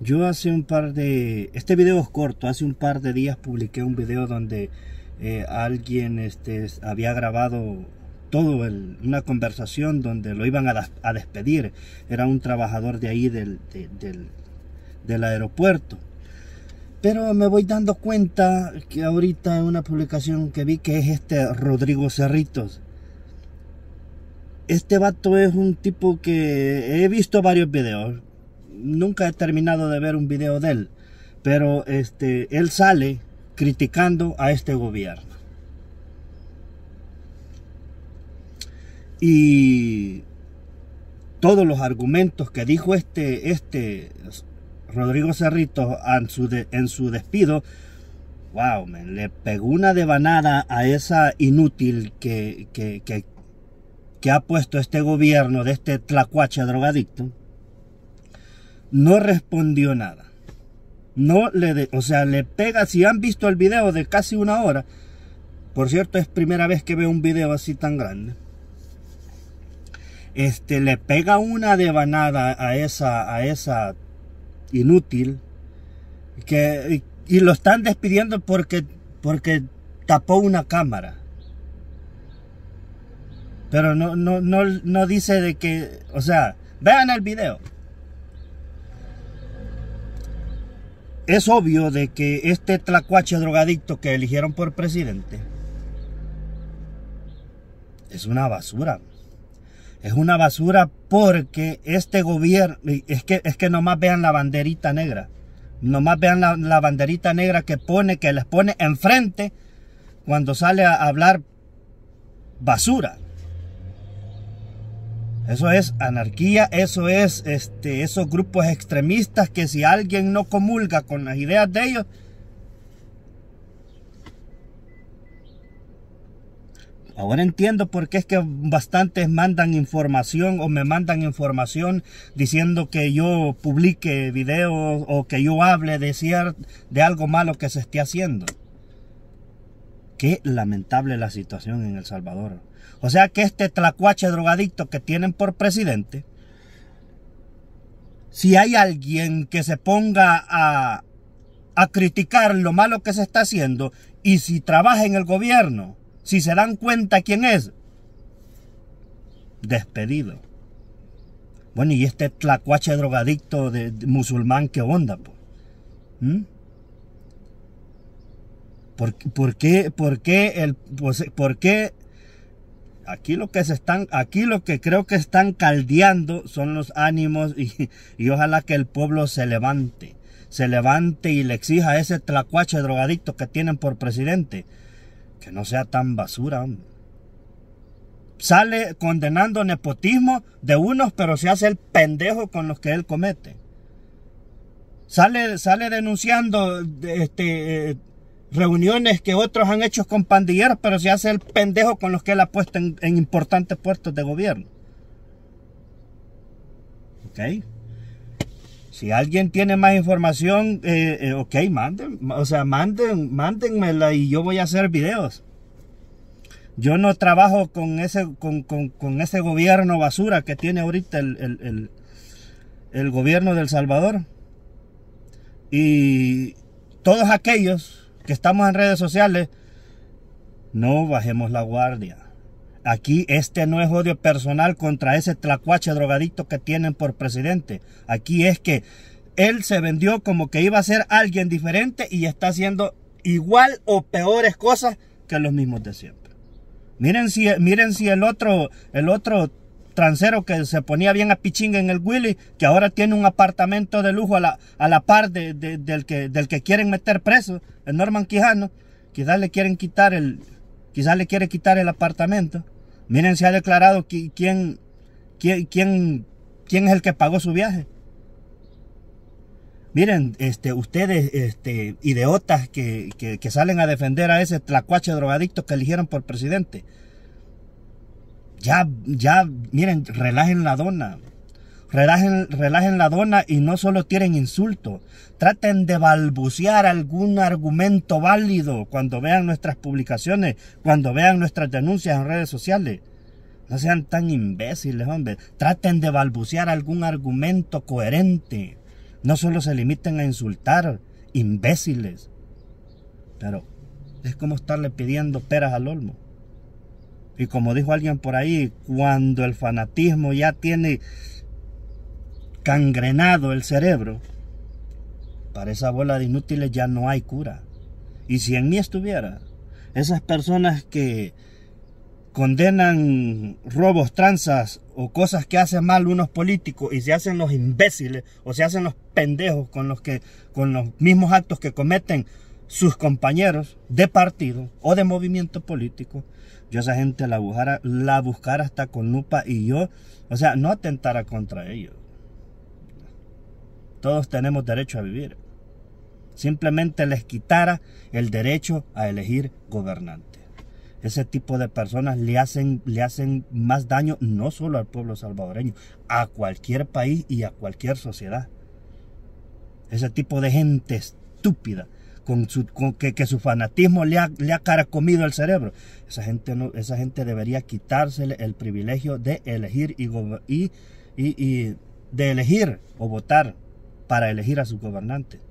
Yo hace un par de... Este video es corto, hace un par de días publiqué un video donde eh, alguien este, había grabado todo una conversación donde lo iban a, despedir. Era un trabajador de ahí del, del, del aeropuerto. Pero me voy dando cuenta que ahorita en una publicación que vi que es este Rodrigo Cerritos. Este vato es un tipo que he visto varios videos, nunca he terminado de ver un video de él, pero este, él sale criticando a este gobierno. Y todos los argumentos que dijo este, este Rodrigo Cerrito en su, en su despido, wow, le pegó una devanada a esa inútil que, que, que, que ha puesto este gobierno de este tlacuache drogadicto no respondió nada. No le, o sea, le pega, si han visto el video de casi una hora, por cierto, es primera vez que veo un video así tan grande. Este, le pega una devanada a esa, a esa inútil, que, y, lo están despidiendo porque, porque tapó una cámara. Pero no, no, no, no dice de que, o sea, vean el video. es obvio de que este tlacuache drogadicto que eligieron por presidente es una basura. Es una basura porque este gobierno, es que, es que nomás vean la banderita negra, nomás vean la, la banderita negra que pone, que les pone enfrente cuando sale a hablar basura. Eso es anarquía, eso es este, esos grupos extremistas que si alguien no comulga con las ideas de ellos, Ahora entiendo por qué es que bastantes mandan información o me mandan información diciendo que yo publique videos o que yo hable de, de algo malo que se esté haciendo. Qué lamentable la situación en El Salvador. O sea que este tlacuache drogadicto que tienen por presidente, si hay alguien que se ponga a, a criticar lo malo que se está haciendo y si trabaja en el gobierno, si se dan cuenta quién es, despedido. Bueno, y este tlacuache drogadicto de, musulmán, ¿qué onda? Pues? ¿Por, qué, por qué el, pues, por qué aquí lo que se están, aquí lo que creo que están caldeando son los ánimos y, ojalá que el pueblo se levante, se levante y le exija a ese tlacuache drogadicto que tienen por presidente que no sea tan basura, Sale condenando nepotismo de unos, pero se hace el pendejo con los que él comete. Sale, sale denunciando este, eh, reuniones que otros han hecho con pandilleros, pero se hace el pendejo con los que él ha puesto en, importantes puestos de gobierno. ¿Ok? Si alguien tiene más información, eh, eh, ok, manden, o sea, manden, mándenmela y yo voy a hacer videos. Yo no trabajo con ese, con, ese gobierno basura que tiene ahorita el, el, gobierno del Salvador. Y todos aquellos que estamos en redes sociales, no bajemos la guardia. Aquí este no es odio personal contra ese tlacuache drogadito que tienen por presidente. Aquí es que él se vendió como que iba a ser alguien diferente y está haciendo igual o peores cosas que los mismos de siempre. Miren si, miren si el otro, el otro transero que se ponía bien a pichinga en el Willy, que ahora tiene un apartamento de lujo a la, a la par de, del, que, del que quieren meter preso, el Norman Quijano. Quizás le quieren quitar el, quizás le quiere quitar el apartamento. Miren, se ha declarado quién, quién, quién, quién es el que pagó su viaje. Miren, este, ustedes, este, idiotas que, que, que, salen a defender a ese tlacuache drogadicto que eligieron por presidente. Ya, ya, miren, relajen la dona. Relajen, relajen la dona y no solo tienen insultos. Traten de balbucear algún argumento válido cuando vean nuestras publicaciones, cuando vean nuestras denuncias en redes sociales. No sean tan imbéciles, hombre. Traten de balbucear algún argumento coherente. No solo se limiten a insultar, imbéciles. Pero es como estarle pidiendo peras al olmo. Y como dijo alguien por ahí, cuando el fanatismo ya tiene cangrenado el cerebro, para esa bola de inútiles ya no hay cura. Y si en mí estuviera, esas personas que condenan robos, tranzas o cosas que hacen mal unos políticos y se hacen los imbéciles o se hacen los pendejos con los que con los mismos actos que cometen sus compañeros de partido o de movimiento político, yo esa gente la buscara, la hasta con lupa y yo, o sea, no atentara contra ellos. Todos tenemos derecho a vivir. Simplemente les quitara el derecho a elegir gobernante. Ese tipo de personas le hacen, le hacen más daño no solo al pueblo salvadoreño, a cualquier país y a cualquier sociedad. Ese tipo de gente estúpida con que, su fanatismo le ha, le ha caracomido el cerebro. Esa gente, esa gente debería quitársele el privilegio de elegir y, y de elegir o votar para elegir a su gobernante.